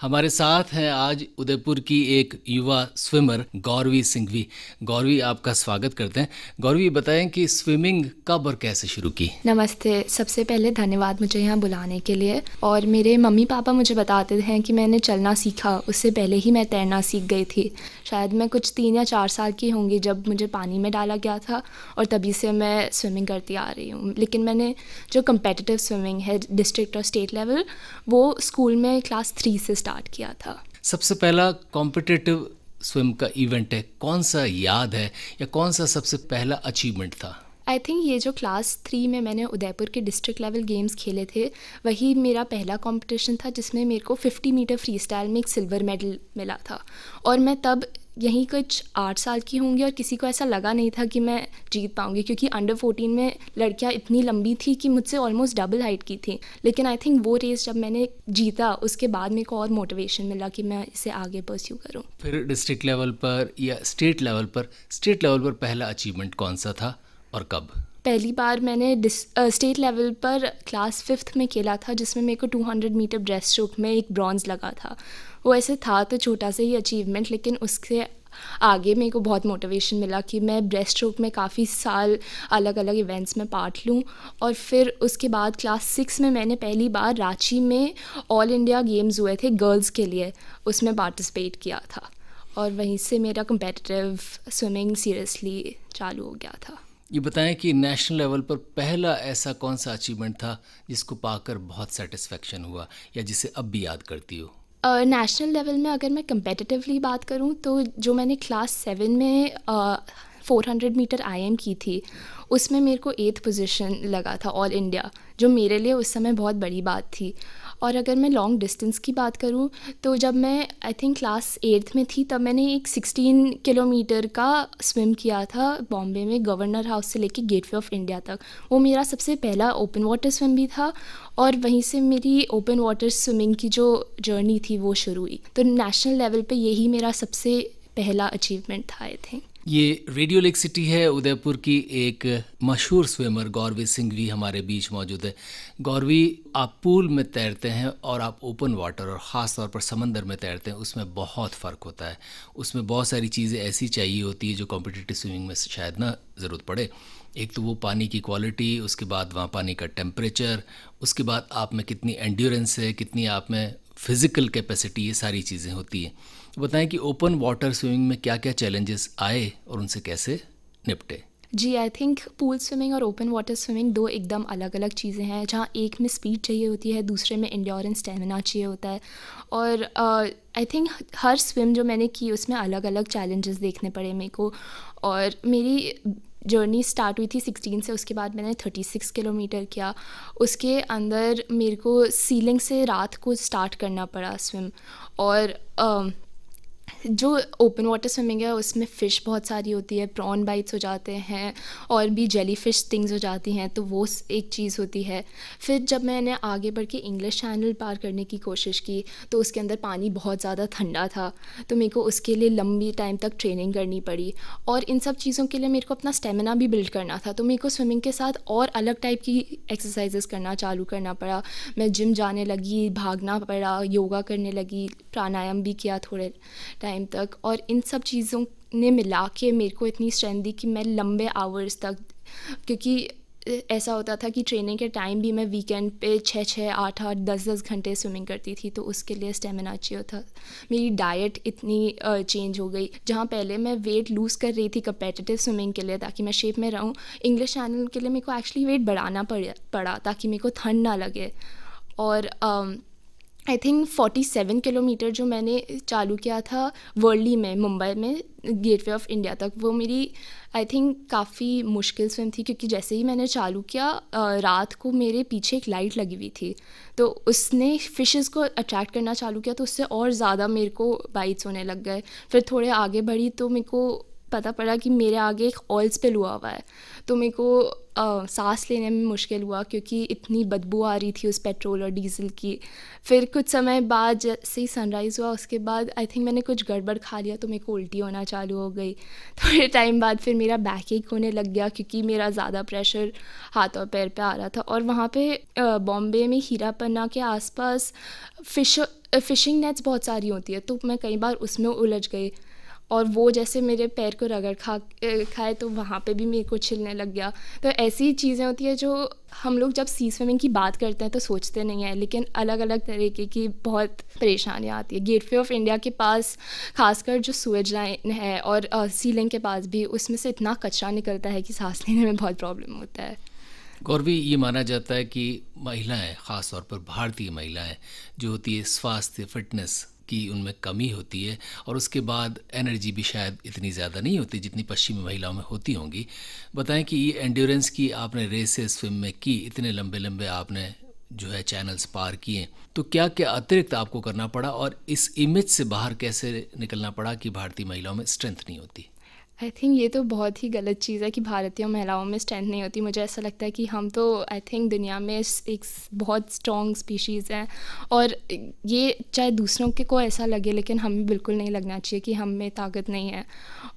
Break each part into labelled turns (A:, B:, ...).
A: हमारे साथ हैं आज उदयपुर की एक युवा स्विमर गौरवी सिंघवी गौरवी आपका स्वागत करते हैं गौरवी बताएं कि स्विमिंग कब और कैसे शुरू की
B: नमस्ते सबसे पहले धन्यवाद मुझे यहाँ बुलाने के लिए और मेरे मम्मी पापा मुझे बताते हैं कि मैंने चलना सीखा उससे पहले ही मैं तैरना सीख गई थी शायद मैं कुछ तीन या चार साल की होंगी जब मुझे पानी में डाला गया था और तभी से मैं स्विमिंग करती आ रही हूँ लेकिन मैंने जो कम्पटिटिव स्विमिंग है डिस्ट्रिक्ट और स्टेट लेवल वो स्कूल में क्लास थ्री से स्टार्ट किया था
A: सबसे पहला कॉम्पिटिटिव स्विम का इवेंट है कौन सा याद है या कौन सा सबसे पहला अचीवमेंट था
B: आई थिंक ये जो क्लास थ्री में मैंने उदयपुर के डिस्ट्रिक्ट लेवल गेम्स खेले थे वही मेरा पहला कंपटीशन था जिसमें मेरे को 50 मीटर फ्री स्टाइल में एक सिल्वर मेडल मिला था और मैं तब यहीं कुछ आठ साल की होंगी और किसी को ऐसा लगा नहीं था कि मैं जीत पाऊँगी क्योंकि अंडर फोर्टीन में लड़कियाँ इतनी लंबी थी कि मुझसे ऑलमोस्ट डबल हाइट की थी लेकिन आई थिंक वो रेस जब मैंने जीता उसके बाद मेरे को और मोटिवेशन मिला कि मैं इसे आगे परस्यू करूँ
A: फिर डिस्ट्रिक्ट लेवल पर या स्टेट लेवल पर स्टेट लेवल पर पहला अचीवमेंट कौन सा था और कब
B: पहली बार मैंने स्टेट लेवल पर क्लास फिफ्थ में खेला था जिसमें मेरे को 200 मीटर ब्रेस्ट स्ट्रोक में एक ब्रॉन्ज लगा था वो ऐसे था तो छोटा सा ही अचीवमेंट लेकिन उससे आगे मेरे को बहुत मोटिवेशन मिला कि मैं ब्रेस्ट स्ट्रोक में काफ़ी साल अलग अलग इवेंट्स में पार्ट लूँ और फिर उसके बाद क्लास सिक्स में मैंने पहली बार रांची में ऑल इंडिया गेम्स हुए थे गर्ल्स के लिए उसमें पार्टिसिपेट किया था और वहीं से मेरा कंपेटिटिव स्विमिंग सीरियसली चालू हो गया था
A: ये बताएं कि नेशनल लेवल पर पहला ऐसा कौन सा अचीवमेंट था जिसको पाकर बहुत सेटिस्फेक्शन हुआ या जिसे अब भी याद करती हो
B: नेशनल uh, लेवल में अगर मैं कंपेटिटिवली बात करूँ तो जो मैंने क्लास सेवन में four hundred meter I M की थी उसमें मेरे को एथ पोजीशन लगा था ऑल इंडिया जो मेरे लिए उस समय बहुत बड़ी बात थी और अगर मैं लॉन्ग डिस्टेंस की बात करूँ तो जब मैं आई थिंक क्लास एट्थ में थी तब मैंने एक सिक्सटीन किलोमीटर का स्विम किया था बॉम्बे में गवर्नर हाउस से लेके गेटवे ऑफ इंडिया तक वो मेरा सबसे पहला ओपन वाटर स्विम भी था और वहीं से मेरी ओपन वाटर स्विमिंग की जो जर्नी थी वो शुरू हुई तो नेशनल लेवल पर यही मेरा सबसे पहला अचीवमेंट था आई थिंक
A: ये रेडियो लेक सिटी है उदयपुर की एक मशहूर स्विमर गौरवी सिंह भी हमारे बीच मौजूद है गौरवी आप पूल में तैरते हैं और आप ओपन वाटर और ख़ास तौर पर समंदर में तैरते हैं उसमें बहुत फ़र्क होता है उसमें बहुत सारी चीज़ें ऐसी चाहिए होती है जो कॉम्पिटिटिव स्विमिंग में शायद ना ज़रूरत पड़े एक तो वो पानी की क्वालिटी उसके बाद वहाँ पानी का टेम्परेचर उसके बाद आप में कितनी एंड्योरेंस है कितनी आप में फ़िज़िकल कैपेसिटी ये सारी चीज़ें होती हैं तो बताएं कि ओपन वाटर स्विमिंग में क्या क्या चैलेंजेस आए और उनसे कैसे निपटे
B: जी आई थिंक पूल स्विमिंग और ओपन वाटर स्विमिंग दो एकदम अलग अलग चीज़ें हैं जहाँ एक में स्पीड चाहिए होती है दूसरे में इंड्योरेंस स्टेमिना चाहिए होता है और आई uh, थिंक हर स्विम जो मैंने की उसमें अलग अलग चैलेंजेस देखने पड़े मेरे को और मेरी जर्नी स्टार्ट हुई थी 16 से उसके बाद मैंने 36 किलोमीटर किया उसके अंदर मेरे को सीलिंग से रात को स्टार्ट करना पड़ा स्विम और uh, जो ओपन वाटर स्विमिंग है उसमें फ़िश बहुत सारी होती है प्रॉन बाइट्स हो जाते हैं और भी जेली फिश थिंग्स हो जाती हैं तो वो एक चीज़ होती है फिर जब मैंने आगे बढ़ के इंग्लिश चैनल पार करने की कोशिश की तो उसके अंदर पानी बहुत ज़्यादा ठंडा था तो मेरे को उसके लिए लंबी टाइम तक ट्रेनिंग करनी पड़ी और इन सब चीज़ों के लिए मेरे को अपना स्टेमिना भी बिल्ड करना था तो मेरे को स्विमिंग के साथ और अलग टाइप की एक्सरसाइजेस करना चालू करना पड़ा मैं जिम जाने लगी भागना पड़ा योगा करने लगी प्राणायाम भी किया थोड़े टाइम टाइम तक और इन सब चीज़ों ने मिला के मेरे को इतनी स्ट्रेंथ दी कि मैं लंबे आवर्स तक क्योंकि ऐसा होता था कि ट्रेनिंग के टाइम भी मैं वीकेंड पे छः छः आठ आठ दस दस घंटे स्विमिंग करती थी तो उसके लिए स्टेमिना अच्छी था मेरी डाइट इतनी चेंज हो गई जहाँ पहले मैं वेट लूज़ कर रही थी कंपेटिटिव स्विमिंग के लिए ताकि मैं शेप में रहूँ इंग्लिश चैनल के लिए मेरे को एक्चुअली वेट बढ़ाना पड़ पड़ा ताकि मेरे को ठंड ना लगे और आई थिंक 47 किलोमीटर जो मैंने चालू किया था वर्ली में मुंबई में गेटवे ऑफ इंडिया तक वो मेरी आई थिंक काफ़ी मुश्किल स्विम थी क्योंकि जैसे ही मैंने चालू किया रात को मेरे पीछे एक लाइट लगी हुई थी तो उसने फिशेस को अट्रैक्ट करना चालू किया तो उससे और ज़्यादा मेरे को बाइट्स होने लग गए फिर थोड़े आगे बढ़ी तो मेरे को पता पड़ा कि मेरे आगे एक ऑयल्स स्पिल हुआ हुआ है तो मेरे को सांस लेने में मुश्किल हुआ क्योंकि इतनी बदबू आ रही थी उस पेट्रोल और डीजल की फिर कुछ समय बाद जैसे ही सनराइज़ हुआ उसके बाद आई थिंक मैंने कुछ गड़बड़ खा लिया तो मेरे को उल्टी होना चालू हो गई थोड़े टाइम बाद फिर मेरा बैक एक होने लग गया क्योंकि मेरा ज़्यादा प्रेशर हाथ और पैर पर आ रहा था और वहाँ पर बॉम्बे में हीरा पन्ना के आसपास फिश फिशिंग नेट्स बहुत सारी होती है तो मैं कई बार उसमें उलझ गई और वो जैसे मेरे पैर को रगड़ खा खाए तो वहाँ पे भी मेरे को छिलने लग गया तो ऐसी चीज़ें होती है जो हम लोग जब सी स्विमिंग की बात करते हैं तो सोचते नहीं हैं लेकिन अलग अलग तरीके की बहुत परेशानियाँ आती है गेटवे ऑफ इंडिया के पास खासकर जो सूरज लाइन है और सीलिंग के पास भी उसमें से इतना कचरा निकलता है कि सांस लेने में बहुत प्रॉब्लम होता है
A: गौरवी ये माना जाता है कि महिलाएं ख़ास तौर पर भारतीय महिलाएं जो होती है स्वास्थ्य फिटनेस की उनमें कमी होती है और उसके बाद एनर्जी भी शायद इतनी ज़्यादा नहीं होती जितनी पश्चिमी महिलाओं में होती होंगी बताएं कि ये एंड्योरेंस की आपने रेसेस स्विम में की इतने लंबे लंबे आपने जो है चैनल्स पार किए तो क्या क्या अतिरिक्त आपको करना पड़ा और इस इमेज से बाहर कैसे निकलना पड़ा कि भारतीय महिलाओं में स्ट्रेंथ नहीं होती
B: आई थिंक ये तो बहुत ही गलत चीज़ है कि भारतीय महिलाओं में स्ट्रेंथ नहीं होती मुझे ऐसा लगता है कि हम तो आई थिंक दुनिया में एक बहुत स्ट्रॉन्ग स्पीशीज़ हैं और ये चाहे दूसरों के को ऐसा लगे लेकिन हमें बिल्कुल नहीं लगना चाहिए कि हम में ताकत नहीं है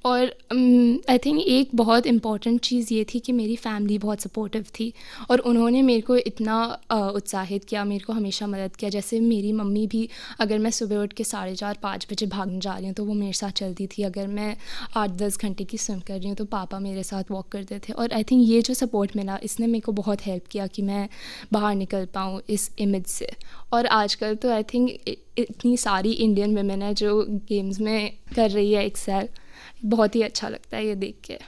B: और आई um, थिंक एक बहुत इम्पॉर्टेंट चीज़ ये थी कि मेरी फैमिली बहुत सपोर्टिव थी और उन्होंने मेरे को इतना uh, उत्साहित किया मेरे को हमेशा मदद किया जैसे मेरी मम्मी भी अगर मैं सुबह उठ के साढ़े चार पाँच बजे भागने जा रही हूँ तो वो मेरे साथ चलती थी अगर मैं आठ दस घंटे आंटी की सुन कर रही हूँ तो पापा मेरे साथ वॉक करते थे और आई थिंक ये जो सपोर्ट मिला इसने मेरे को बहुत हेल्प किया कि मैं बाहर निकल पाऊँ इस इमेज से और आजकल तो आई थिंक इतनी सारी इंडियन वेमेन है जो गेम्स में कर रही है एक्सेल बहुत ही अच्छा लगता है ये देख के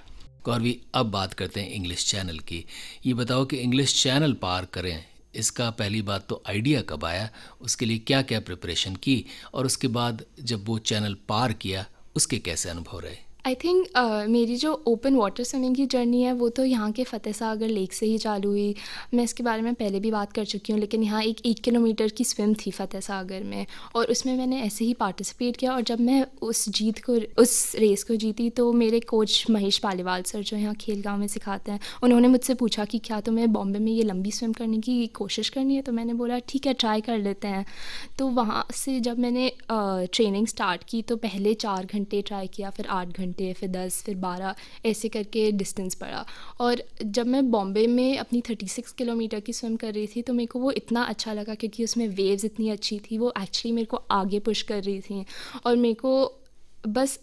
A: गौरवी अब बात करते हैं इंग्लिश चैनल की ये बताओ कि इंग्लिश चैनल पार करें इसका पहली बात तो आइडिया कब आया उसके लिए क्या क्या प्रिपरेशन की और उसके बाद जब वो चैनल पार किया उसके कैसे अनुभव रहे
B: आई थिंक uh, मेरी जो ओपन वाटर स्विमिंग की जर्नी है वो तो यहाँ के फतेह सागर लेक से ही चालू हुई मैं इसके बारे में पहले भी बात कर चुकी हूँ लेकिन यहाँ एक एक किलोमीटर की स्विम थी फतेह सागर में और उसमें मैंने ऐसे ही पार्टिसिपेट किया और जब मैं उस जीत को उस रेस को जीती तो मेरे कोच महेश पालीवाल सर जो यहाँ खेल गाँव में सिखाते हैं उन्होंने मुझसे पूछा कि क्या तुम्हें तो बॉम्बे में ये लंबी स्विम करने की कोशिश करनी है तो मैंने बोला ठीक है ट्राई कर लेते हैं तो वहाँ से जब मैंने ट्रेनिंग uh, स्टार्ट की तो पहले चार घंटे ट्राई किया फिर आठ घंटे घंटे फिर दस फिर बारह ऐसे करके डिस्टेंस पड़ा और जब मैं बॉम्बे में अपनी थर्टी सिक्स किलोमीटर की स्विम कर रही थी तो मेरे को वो इतना अच्छा लगा क्योंकि उसमें वेव्स इतनी अच्छी थी वो एक्चुअली मेरे को आगे पुश कर रही थी और मेरे को बस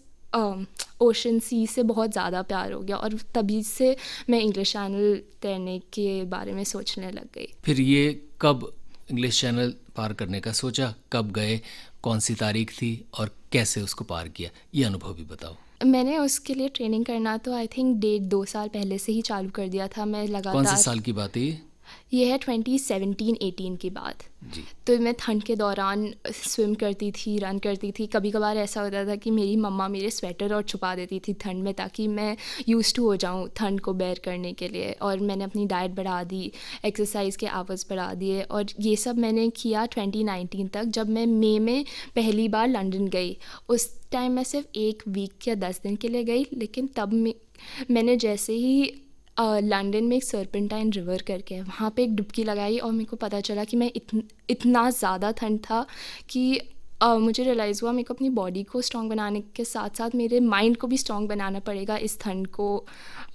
B: ओशन सी से बहुत ज़्यादा प्यार हो गया और तभी से मैं इंग्लिश चैनल तैरने के बारे में सोचने लग गई
A: फिर ये कब इंग्लिश चैनल पार करने का सोचा कब गए कौन सी तारीख थी और कैसे उसको पार किया ये अनुभव भी बताओ
B: मैंने उसके लिए ट्रेनिंग करना तो आई थिंक डेढ़ दो साल पहले से ही चालू कर दिया था मैं लगातार कौन से साल की बात है ये है ट्वेंटी सेवनटीन एटीन की बात तो मैं ठंड के दौरान स्विम करती थी रन करती थी कभी कभार ऐसा होता था कि मेरी मम्मा मेरे स्वेटर और छुपा देती थी ठंड में ताकि मैं यूज़ टू हो जाऊँ ठंड को बैर करने के लिए और मैंने अपनी डाइट बढ़ा दी एक्सरसाइज के आवर्स बढ़ा दिए और ये सब मैंने किया ट्वेंटी नाइनटीन तक जब मैं मे में पहली बार लंदन गई उस टाइम मैं सिर्फ एक वीक या दस दिन के लिए गई लेकिन तब मैंने जैसे ही लंदन में एक सर्पेंटाइन रिवर करके है वहाँ पे एक डुबकी लगाई और मेरे को पता चला कि मैं इतन, इतना ज़्यादा ठंड था कि Uh, मुझे रियलाइज़ हुआ मेरे को अपनी बॉडी को स्ट्रॉन्ग बनाने के साथ साथ मेरे माइंड को भी स्ट्रॉन्ग बनाना पड़ेगा इस ठंड को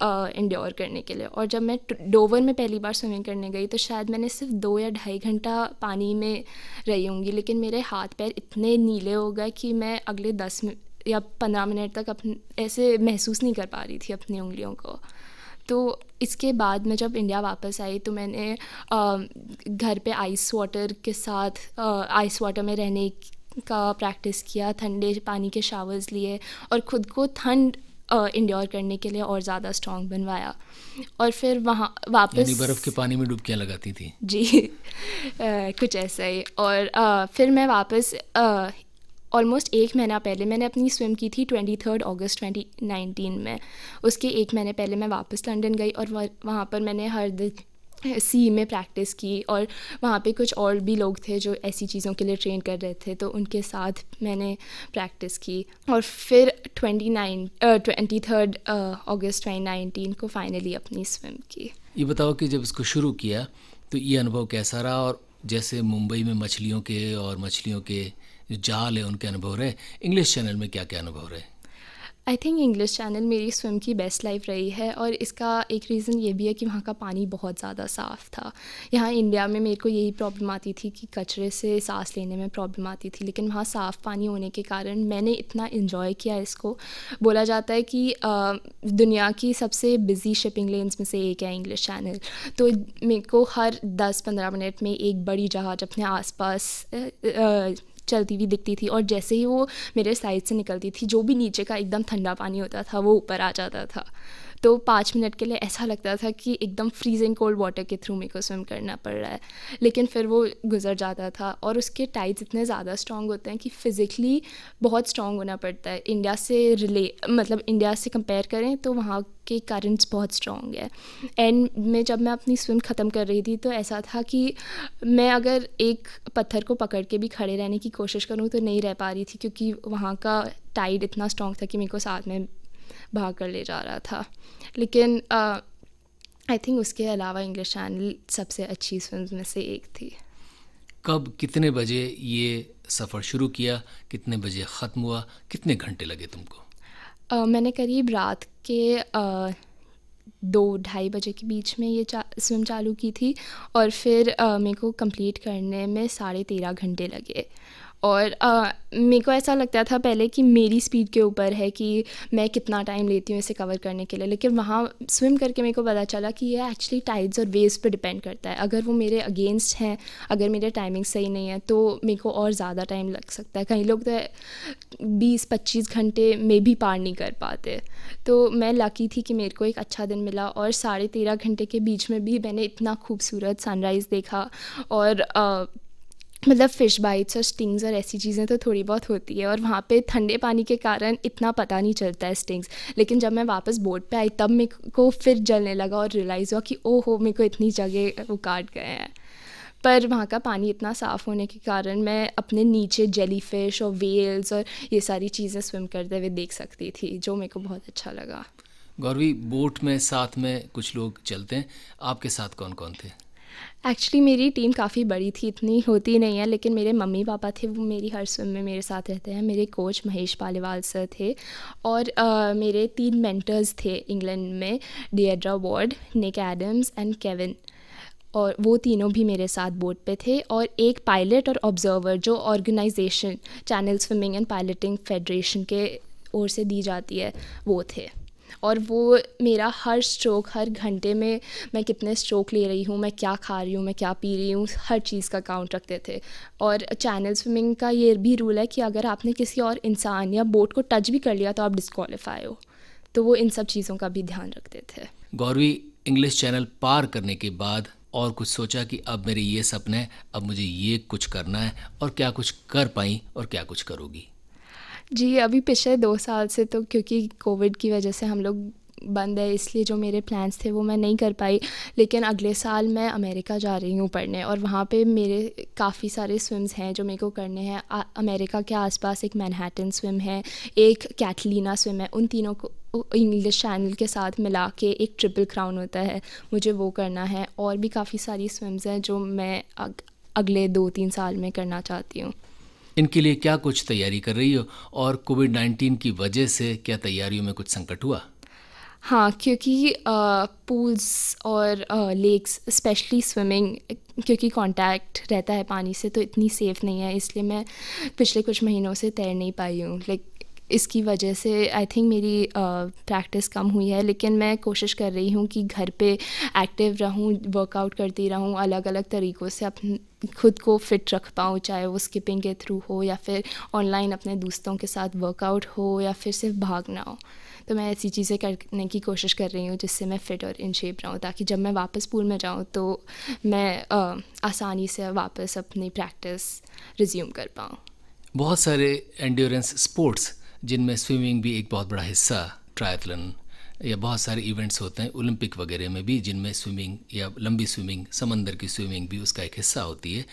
B: इंड्योर uh, करने के लिए और जब मैं डोवर में पहली बार स्विमिंग करने गई तो शायद मैंने सिर्फ दो या ढाई घंटा पानी में रही होंगी लेकिन मेरे हाथ पैर इतने नीले हो गए कि मैं अगले दस या पंद्रह मिनट तक अपन ऐसे महसूस नहीं कर पा रही थी अपनी उंगलियों को तो इसके बाद मैं जब इंडिया वापस आई तो मैंने घर पे आइस वाटर के साथ आइस वाटर में रहने का प्रैक्टिस किया ठंडे पानी के शावर्स लिए और ख़ुद को ठंड इंडोर करने के लिए और ज़्यादा स्ट्रॉन्ग बनवाया और फिर वहाँ वापस बर्फ़ के
A: पानी में डुबकियाँ लगाती थी
B: जी आ, कुछ ऐसा ही और आ, फिर मैं वापस ऑलमोस्ट एक महीना पहले मैंने अपनी स्विम की थी twenty third August twenty nineteen में उसके एक महीने पहले मैं वापस लंदन गई और वहाँ पर मैंने हर दिन सी में प्रैक्टिस की और वहाँ पे कुछ और भी लोग थे जो ऐसी चीज़ों के लिए ट्रेन कर रहे थे तो उनके साथ मैंने प्रैक्टिस की और फिर ट्वेंटी नाइन ट्वेंटी थर्ड अगस्त ट्वेंटी नाइनटीन को फाइनली अपनी स्विम की
A: ये बताओ कि जब इसको शुरू किया तो ये अनुभव कैसा रहा और जैसे मुंबई में मछलियों के और मछलियों के जो जाल है उनके अनुभव रहे इंग्लिश चैनल में क्या क्या अनुभव रहे
B: आई थिंक इंग्लिश चैनल मेरी स्विम की बेस्ट लाइफ रही है और इसका एक रीज़न ये भी है कि वहाँ का पानी बहुत ज़्यादा साफ़ था यहाँ इंडिया में मेरे को यही प्रॉब्लम आती थी कि कचरे से सांस लेने में प्रॉब्लम आती थी लेकिन वहाँ साफ़ पानी होने के कारण मैंने इतना इन्जॉय किया इसको बोला जाता है कि दुनिया की सबसे बिजी शिपिंग लेन्स में से एक है इंग्लिश चैनल तो मेरे को हर दस पंद्रह मिनट में एक बड़ी जहाज अपने आस पास चलती हुई दिखती थी और जैसे ही वो मेरे साइड से निकलती थी जो भी नीचे का एकदम ठंडा पानी होता था वो ऊपर आ जाता था तो पाँच मिनट के लिए ऐसा लगता था कि एकदम फ्रीजिंग कोल्ड वाटर के थ्रू मेरे को स्विम करना पड़ रहा है लेकिन फिर वो गुजर जाता था और उसके टाइट्स इतने ज़्यादा स्ट्रॉन्ग होते हैं कि फ़िज़िकली बहुत स्ट्रॉन्ग होना पड़ता है इंडिया से रिले मतलब इंडिया से कंपेयर करें तो वहाँ के करंट्स बहुत स्ट्रॉन्ग है एंड मैं जब मैं अपनी स्विम ख़त्म कर रही थी तो ऐसा था कि मैं अगर एक पत्थर को पकड़ के भी खड़े रहने की कोशिश करूँ तो नहीं रह पा रही थी क्योंकि वहाँ का टाइड इतना स्ट्रॉन्ग था कि मेरे को साथ में भाग कर ले जा रहा था लेकिन आई थिंक उसके अलावा इंग्लिश चैनल सबसे अच्छी फिल्म में से एक थी
A: कब कितने बजे ये सफ़र शुरू किया कितने बजे ख़त्म हुआ कितने घंटे लगे तुमको
B: uh, मैंने करीब रात के uh, दो ढाई बजे के बीच में ये चा, स्विम चालू की थी और फिर मेरे को कंप्लीट करने में साढ़े तेरह घंटे लगे और मेरे को ऐसा लगता था पहले कि मेरी स्पीड के ऊपर है कि मैं कितना टाइम लेती हूँ इसे कवर करने के लिए लेकिन वहाँ स्विम करके मेरे को पता चला कि ये एक्चुअली टाइड्स और वेव्स पर डिपेंड करता है अगर वो मेरे अगेंस्ट हैं अगर मेरे टाइमिंग सही नहीं है तो मेरे को और ज़्यादा टाइम लग सकता है कहीं लोग तो बीस पच्चीस घंटे में भी पार नहीं कर पाते तो मैं लकी थी कि मेरे को एक अच्छा दिन मिला और साढ़े तेरह घंटे के बीच में भी मैंने इतना खूबसूरत सनराइज़ देखा और मतलब फ़िश बाइट्स और स्टिंग्स और ऐसी चीज़ें तो थोड़ी बहुत होती है और वहाँ पे ठंडे पानी के कारण इतना पता नहीं चलता है स्टिंग्स लेकिन जब मैं वापस बोट पे आई तब मेरे को फिर जलने लगा और रियलाइज़ हुआ कि ओ हो मेरे को इतनी जगह वो काट गए हैं पर वहाँ का पानी इतना साफ़ होने के कारण मैं अपने नीचे जेली फिश और वेल्स और ये सारी चीज़ें स्विम करते हुए देख सकती थी जो मेरे को बहुत अच्छा लगा
A: गौरवी बोट में साथ में कुछ लोग चलते हैं आपके साथ कौन कौन थे
B: एक्चुअली मेरी टीम काफ़ी बड़ी थी इतनी होती नहीं है लेकिन मेरे मम्मी पापा थे वो मेरी हर स्विम में मेरे साथ रहते हैं मेरे कोच महेश पालीवाल सर थे और uh, मेरे तीन मेंटर्स थे इंग्लैंड में Deirdre Ward Nick Adams and Kevin और वो तीनों भी मेरे साथ बोट पे थे और एक पायलट और ऑब्जर्वर जो organisation Channel Swimming and Piloting Federation के ओर से दी जाती है वो थे और वो मेरा हर स्ट्रोक हर घंटे में मैं कितने स्ट्रोक ले रही हूँ मैं क्या खा रही हूँ मैं क्या पी रही हूँ हर चीज़ का काउंट रखते थे और चैनल स्विमिंग का ये भी रूल है कि अगर आपने किसी और इंसान या बोट को टच भी कर लिया तो आप डिस्कॉलीफाई हो तो वो इन सब चीज़ों का भी ध्यान रखते थे
A: गौरवी इंग्लिश चैनल पार करने के बाद और कुछ सोचा कि अब मेरे ये सपने अब मुझे ये कुछ करना है और क्या कुछ कर पाई और क्या कुछ करोगी
B: जी अभी पिछले दो साल से तो क्योंकि कोविड की वजह से हम लोग बंद है इसलिए जो मेरे प्लान्स थे वो मैं नहीं कर पाई लेकिन अगले साल मैं अमेरिका जा रही हूँ पढ़ने और वहाँ पे मेरे काफ़ी सारे स्विम्स हैं जो मेरे को करने हैं अमेरिका के आसपास एक मैनहैटन स्विम है एक कैटलिना स्विम है उन तीनों को इंग्लिश चैनल के साथ मिला के एक ट्रिपल क्राउन होता है मुझे वो करना है और भी काफ़ी सारी स्विम्स हैं जो मैं अग, अगले दो तीन साल में करना चाहती हूँ
A: इनके लिए क्या कुछ तैयारी कर रही हो और कोविड नाइन्टीन की वजह से क्या तैयारियों में कुछ संकट हुआ
B: हाँ क्योंकि पूल्स और लेक्स स्पेशली स्विमिंग क्योंकि कांटेक्ट रहता है पानी से तो इतनी सेफ़ नहीं है इसलिए मैं पिछले कुछ महीनों से तैर नहीं पाई हूँ लाइक इसकी वजह से आई थिंक मेरी प्रैक्टिस कम हुई है लेकिन मैं कोशिश कर रही हूँ कि घर पे एक्टिव रहूँ वर्कआउट करती रहूँ अलग अलग तरीक़ों से अपने खुद को फिट रख पाऊँ चाहे वो स्किपिंग के थ्रू हो या फिर ऑनलाइन अपने दोस्तों के साथ वर्कआउट हो या फिर सिर्फ भागना हो तो मैं ऐसी चीज़ें करने की कोशिश कर रही हूँ जिससे मैं फ़िट और इन शेप रहूँ ताकि जब मैं वापस पूल में जाऊँ तो मैं आसानी से वापस अपनी प्रैक्टिस रिज्यूम कर पाऊँ
A: बहुत सारे एंड्योरेंस स्पोर्ट्स जिनमें स्विमिंग भी एक बहुत बड़ा हिस्सा ट्रायथलन या बहुत सारे इवेंट्स होते हैं ओलंपिक वगैरह में भी जिनमें स्विमिंग या लंबी स्विमिंग समंदर की स्विमिंग भी उसका एक हिस्सा होती है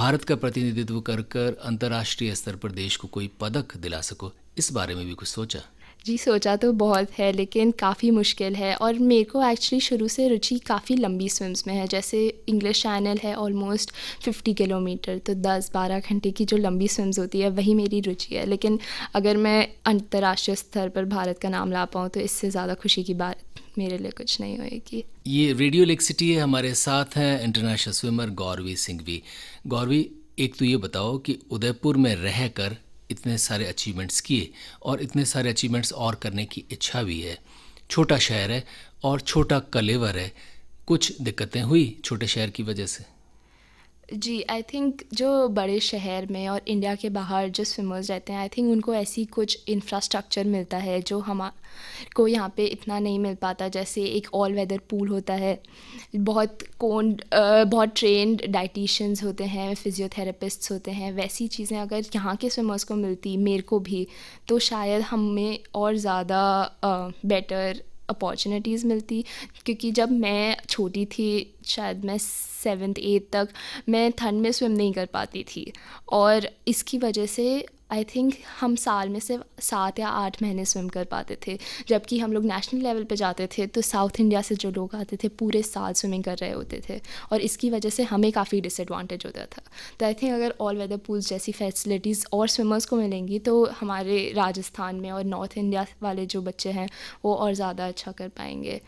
A: भारत का प्रतिनिधित्व कर कर अंतर्राष्ट्रीय स्तर पर देश को कोई पदक दिला सको इस बारे में भी कुछ सोचा
B: जी सोचा तो बहुत है लेकिन काफ़ी मुश्किल है और मेरे को एक्चुअली शुरू से रुचि काफ़ी लंबी स्विम्स में है जैसे इंग्लिश चैनल है ऑलमोस्ट 50 किलोमीटर तो 10-12 घंटे की जो लंबी स्विम्स होती है वही मेरी रुचि है लेकिन अगर मैं अंतर्राष्ट्रीय स्तर पर भारत का नाम ला पाऊँ तो इससे ज़्यादा खुशी की बात मेरे लिए कुछ नहीं होएगी
A: ये रेडियो लेक्सिटी सिटी है हमारे साथ हैं इंटरनेशनल स्विमर गौरवी सिंह भी गौरवी एक तो ये बताओ कि उदयपुर में रह कर इतने सारे अचीवमेंट्स किए और इतने सारे अचीवमेंट्स और करने की इच्छा भी है छोटा शहर है और छोटा कलेवर है कुछ दिक्कतें हुई छोटे शहर की वजह से
B: जी आई थिंक जो बड़े शहर में और इंडिया के बाहर जो स्विमर्स रहते हैं आई थिंक उनको ऐसी कुछ इंफ्रास्ट्रक्चर मिलता है जो हम को यहाँ पे इतना नहीं मिल पाता जैसे एक ऑल वेदर पूल होता है बहुत कौन बहुत ट्रेंड डाइटिशन्स होते हैं फिजियोथेरेपिस्ट्स होते हैं वैसी चीज़ें अगर यहाँ के स्विमर्स को मिलती मेरे को भी तो शायद हमें और ज़्यादा बेटर अपॉर्चुनिटीज़ मिलती क्योंकि जब मैं छोटी थी शायद मैं सेवन्थ एट तक मैं ठंड में स्विम नहीं कर पाती थी और इसकी वजह से आई थिंक हम साल में सिर्फ सात या आठ महीने स्विम कर पाते थे जबकि हम लोग नेशनल लेवल पे जाते थे तो साउथ इंडिया से जो लोग आते थे पूरे साल स्विमिंग कर रहे होते थे और इसकी वजह से हमें काफ़ी डिसएडवांटेज होता था तो आई थिंक अगर ऑल वेदर पूल्स जैसी फैसिलिटीज़ और स्विमर्स को मिलेंगी तो हमारे राजस्थान में और नॉर्थ इंडिया वाले जो बच्चे हैं वो और ज़्यादा अच्छा कर पाएंगे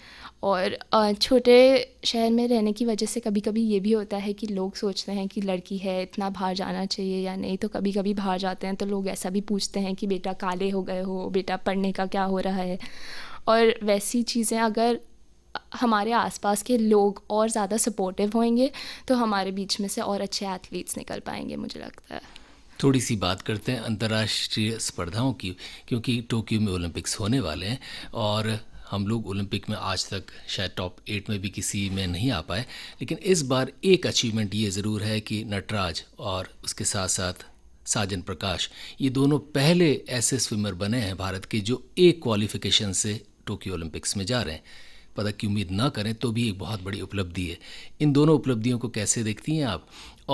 B: और छोटे शहर में रहने की वजह से कभी कभी ये भी होता है कि लोग सोचते हैं कि लड़की है इतना बाहर जाना चाहिए या नहीं तो कभी कभी बाहर जाते हैं तो लोग ऐसा भी पूछते हैं कि बेटा काले हो गए हो बेटा पढ़ने का क्या हो रहा है और वैसी चीज़ें अगर हमारे आसपास के लोग और ज़्यादा सपोर्टिव होंगे तो हमारे बीच में से और अच्छे एथलीट्स निकल पाएंगे मुझे लगता है
A: थोड़ी सी बात करते हैं अंतर्राष्ट्रीय स्पर्धाओं की क्योंकि टोक्यो में ओलंपिक्स होने वाले हैं और हम लोग ओलंपिक में आज तक शायद टॉप एट में भी किसी में नहीं आ पाए लेकिन इस बार एक अचीवमेंट ये ज़रूर है कि नटराज और उसके साथ साथ साजन प्रकाश ये दोनों पहले ऐसे स्विमर बने हैं भारत के जो एक क्वालिफिकेशन से टोक्यो ओलंपिक्स में जा रहे हैं पदक की उम्मीद ना करें तो भी एक बहुत बड़ी उपलब्धि है इन दोनों उपलब्धियों को कैसे देखती हैं आप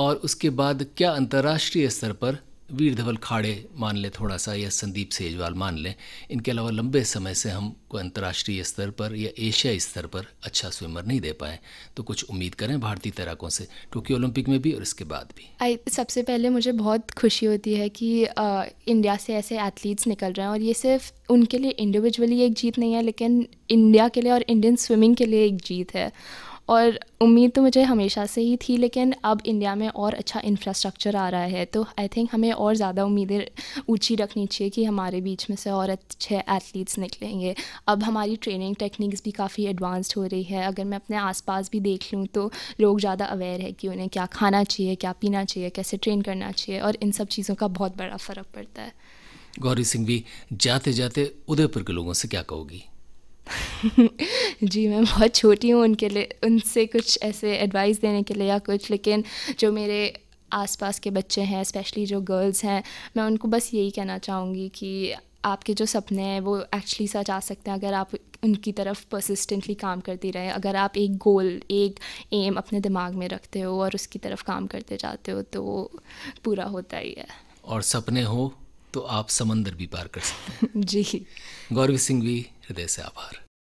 A: और उसके बाद क्या अंतर्राष्ट्रीय स्तर पर वीर धवल खाड़े मान लें थोड़ा सा या संदीप सेजवाल मान लें इनके अलावा लंबे समय से हम को अंतर्राष्ट्रीय स्तर पर या एशियाई स्तर पर अच्छा स्विमर नहीं दे पाए तो कुछ उम्मीद करें भारतीय तैराकों से टोक्यो ओलंपिक में भी और इसके बाद भी
B: आई सबसे पहले मुझे बहुत खुशी होती है कि आ, इंडिया से ऐसे एथलीट्स निकल रहे हैं और ये सिर्फ उनके लिए इंडिविजुअली एक जीत नहीं है लेकिन इंडिया के लिए और इंडियन स्विमिंग के लिए एक जीत है और उम्मीद तो मुझे हमेशा से ही थी लेकिन अब इंडिया में और अच्छा इंफ्रास्ट्रक्चर आ रहा है तो आई थिंक हमें और ज़्यादा उम्मीदें ऊँची रखनी चाहिए कि हमारे बीच में से और अच्छे एथलीट्स निकलेंगे अब हमारी ट्रेनिंग टेक्निक्स भी काफ़ी एडवांस्ड हो रही है अगर मैं अपने आसपास भी देख लूँ तो लोग ज़्यादा अवेयर है कि उन्हें क्या खाना चाहिए क्या पीना चाहिए कैसे ट्रेन करना चाहिए और इन सब चीज़ों का बहुत बड़ा फ़र्क पड़ता है
A: गौरी सिंह भी जाते जाते उदयपुर के लोगों से क्या कहोगी
B: जी मैं बहुत छोटी हूँ उनके लिए उनसे कुछ ऐसे एडवाइस देने के लिए या कुछ लेकिन जो मेरे आसपास के बच्चे हैं स्पेशली जो गर्ल्स हैं मैं उनको बस यही कहना चाहूँगी कि आपके जो सपने हैं वो एक्चुअली सच आ सकते हैं अगर आप उनकी तरफ परसिस्टेंटली काम करती रहे अगर आप एक गोल एक एम अपने दिमाग में रखते हो और उसकी तरफ काम करते जाते हो तो पूरा होता ही है
A: और सपने हो तो आप समंदर भी पार कर सकते हैं जी गौरवी सिंह भी हृदय से आभार